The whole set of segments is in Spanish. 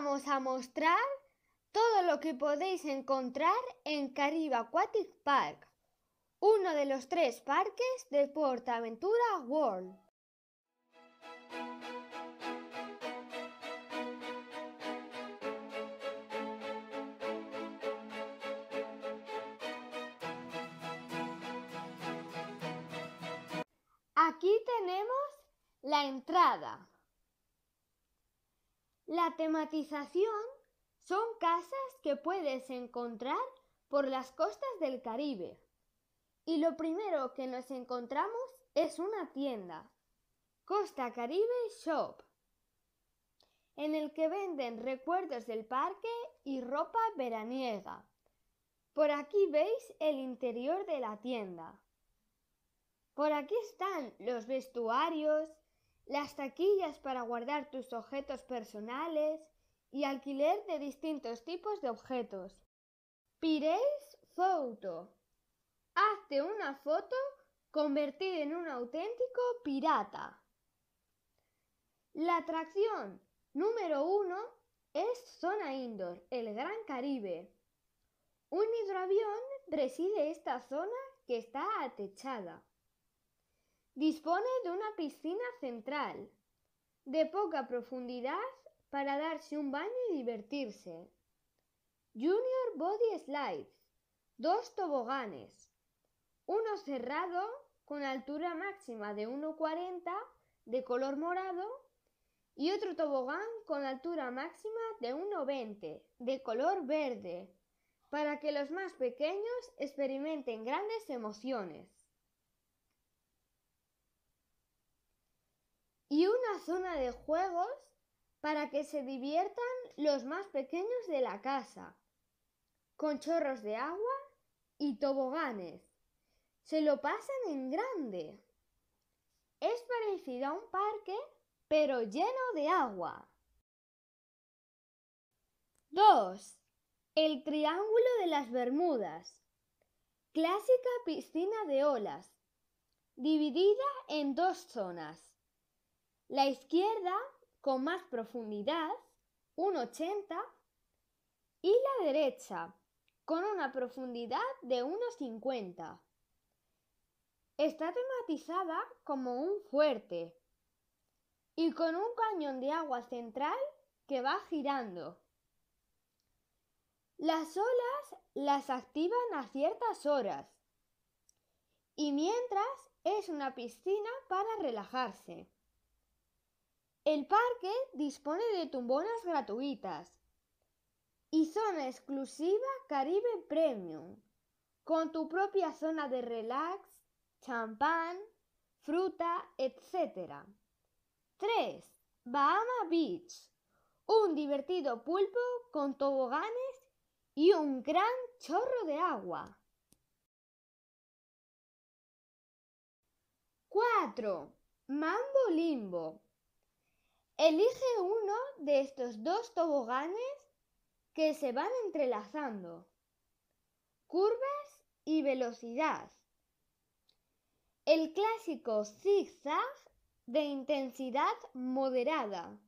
vamos a mostrar todo lo que podéis encontrar en Caribe Aquatic Park, uno de los tres parques de PortAventura World. Aquí tenemos la entrada. La tematización son casas que puedes encontrar por las costas del Caribe. Y lo primero que nos encontramos es una tienda, Costa Caribe Shop, en el que venden recuerdos del parque y ropa veraniega. Por aquí veis el interior de la tienda. Por aquí están los vestuarios, las taquillas para guardar tus objetos personales y alquiler de distintos tipos de objetos. piré's foto. Hazte una foto convertida en un auténtico pirata. La atracción número uno es Zona Indoor, el Gran Caribe. Un hidroavión preside esta zona que está atechada. Dispone de una piscina central, de poca profundidad para darse un baño y divertirse. Junior Body Slides, dos toboganes, uno cerrado con altura máxima de 1,40 de color morado y otro tobogán con altura máxima de 1,20 de color verde, para que los más pequeños experimenten grandes emociones. zona de juegos para que se diviertan los más pequeños de la casa, con chorros de agua y toboganes. Se lo pasan en grande. Es parecido a un parque, pero lleno de agua. 2. El Triángulo de las Bermudas. Clásica piscina de olas, dividida en dos zonas. La izquierda con más profundidad, 1,80 y la derecha con una profundidad de 1,50. 50. Está tematizada como un fuerte y con un cañón de agua central que va girando. Las olas las activan a ciertas horas y mientras es una piscina para relajarse. El parque dispone de tumbonas gratuitas y zona exclusiva Caribe Premium, con tu propia zona de relax, champán, fruta, etc. 3. Bahama Beach, un divertido pulpo con toboganes y un gran chorro de agua. 4. Mambo Limbo Elige uno de estos dos toboganes que se van entrelazando. Curvas y velocidad. El clásico zigzag de intensidad moderada.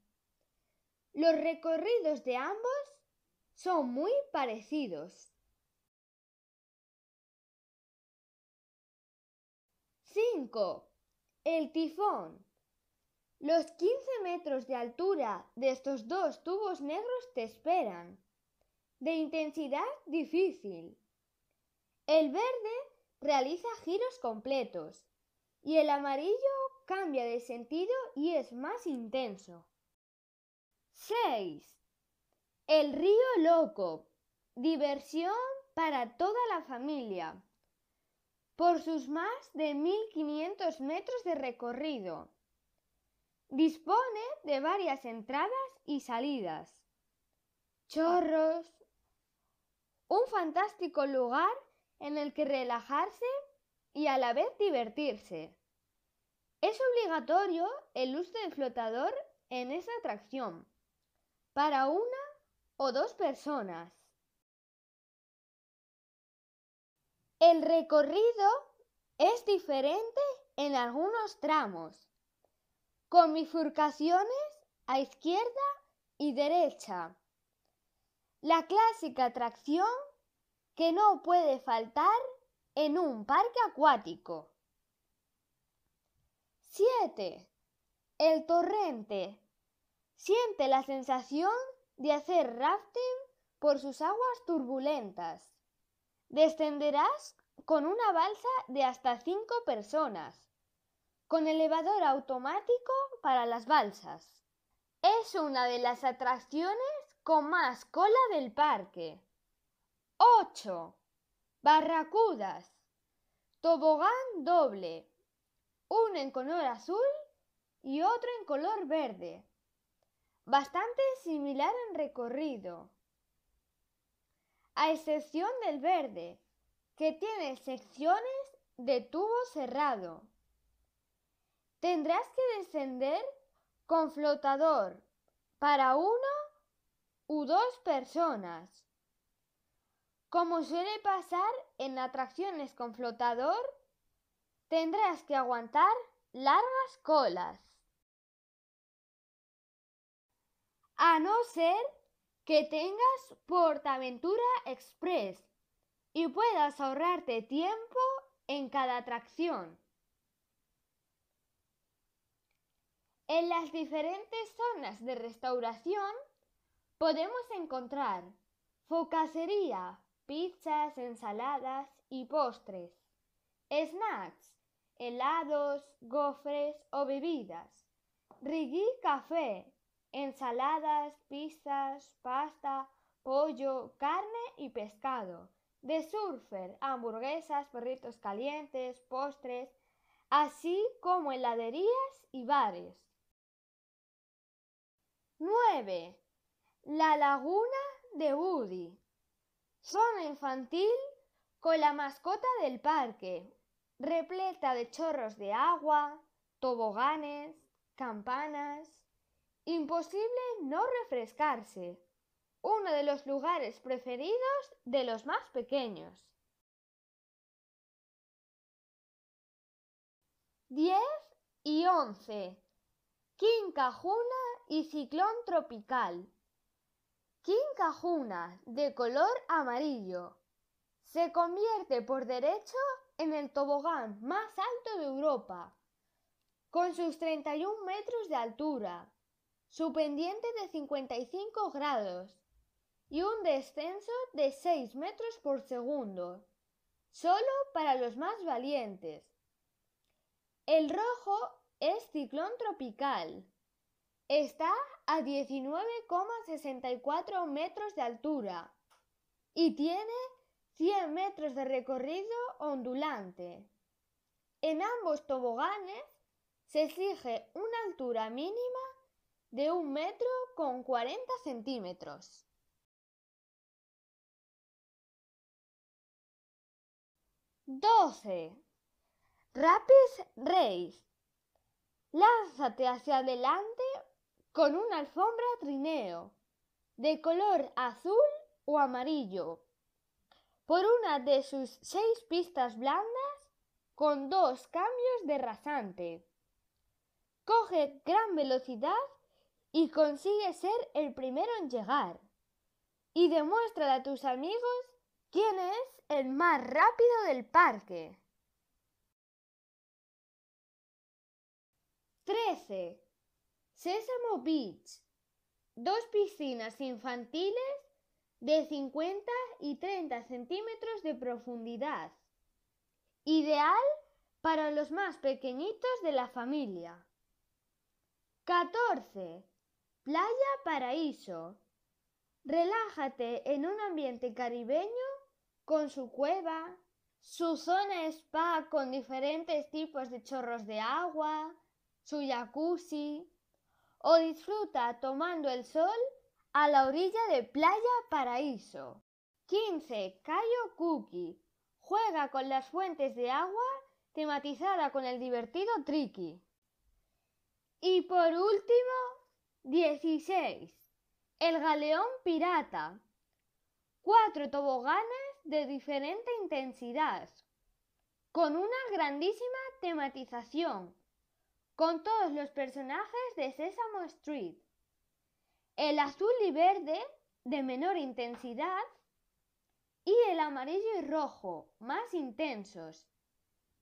Los recorridos de ambos son muy parecidos. 5. El tifón. Los 15 metros de altura de estos dos tubos negros te esperan. De intensidad difícil. El verde realiza giros completos y el amarillo cambia de sentido y es más intenso. 6. El río loco. Diversión para toda la familia. Por sus más de 1500 metros de recorrido Dispone de varias entradas y salidas, chorros, un fantástico lugar en el que relajarse y a la vez divertirse. Es obligatorio el uso del flotador en esa atracción para una o dos personas. El recorrido es diferente en algunos tramos con bifurcaciones a izquierda y derecha. La clásica atracción que no puede faltar en un parque acuático. 7. El torrente. Siente la sensación de hacer rafting por sus aguas turbulentas. Descenderás con una balsa de hasta 5 personas con elevador automático para las balsas. Es una de las atracciones con más cola del parque. 8. Barracudas. Tobogán doble. Uno en color azul y otro en color verde. Bastante similar en recorrido. A excepción del verde, que tiene secciones de tubo cerrado. Tendrás que descender con flotador para una u dos personas. Como suele pasar en atracciones con flotador, tendrás que aguantar largas colas. A no ser que tengas Portaventura Express y puedas ahorrarte tiempo en cada atracción. En las diferentes zonas de restauración podemos encontrar focacería, pizzas, ensaladas y postres, snacks, helados, gofres o bebidas, rigui café, ensaladas, pizzas, pasta, pollo, carne y pescado, de surfer, hamburguesas, perritos calientes, postres, así como heladerías y bares. 9. La laguna de Woody. Zona infantil con la mascota del parque, repleta de chorros de agua, toboganes, campanas. Imposible no refrescarse. Uno de los lugares preferidos de los más pequeños. 10 y 11. Quincajuna y ciclón tropical. Quincajuna, de color amarillo, se convierte por derecho en el tobogán más alto de Europa, con sus 31 metros de altura, su pendiente de 55 grados y un descenso de 6 metros por segundo, solo para los más valientes. El rojo es ciclón tropical. Está a 19,64 metros de altura y tiene 100 metros de recorrido ondulante. En ambos toboganes se exige una altura mínima de un metro con 40 centímetros. ¡12! Rapids Race Lánzate hacia adelante con una alfombra trineo de color azul o amarillo por una de sus seis pistas blandas con dos cambios de rasante. Coge gran velocidad y consigue ser el primero en llegar. Y demuéstrale a tus amigos quién es el más rápido del parque. 13. Sesamo Beach. Dos piscinas infantiles de 50 y 30 centímetros de profundidad. Ideal para los más pequeñitos de la familia. 14. Playa Paraíso. Relájate en un ambiente caribeño con su cueva, su zona spa con diferentes tipos de chorros de agua, su jacuzzi o disfruta tomando el sol a la orilla de Playa Paraíso. 15. Cayo Cookie. Juega con las fuentes de agua tematizada con el divertido triki. Y por último, 16. El galeón pirata. Cuatro toboganes de diferente intensidad, con una grandísima tematización con todos los personajes de Sesame Street. El azul y verde de menor intensidad y el amarillo y rojo más intensos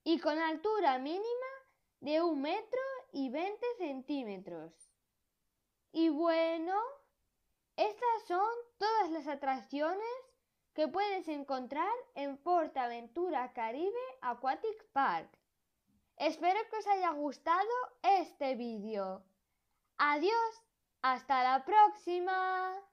y con altura mínima de un metro y 20 centímetros. Y bueno, estas son todas las atracciones que puedes encontrar en Portaventura Caribe Aquatic Park. Espero que os haya gustado este vídeo. Adiós, hasta la próxima.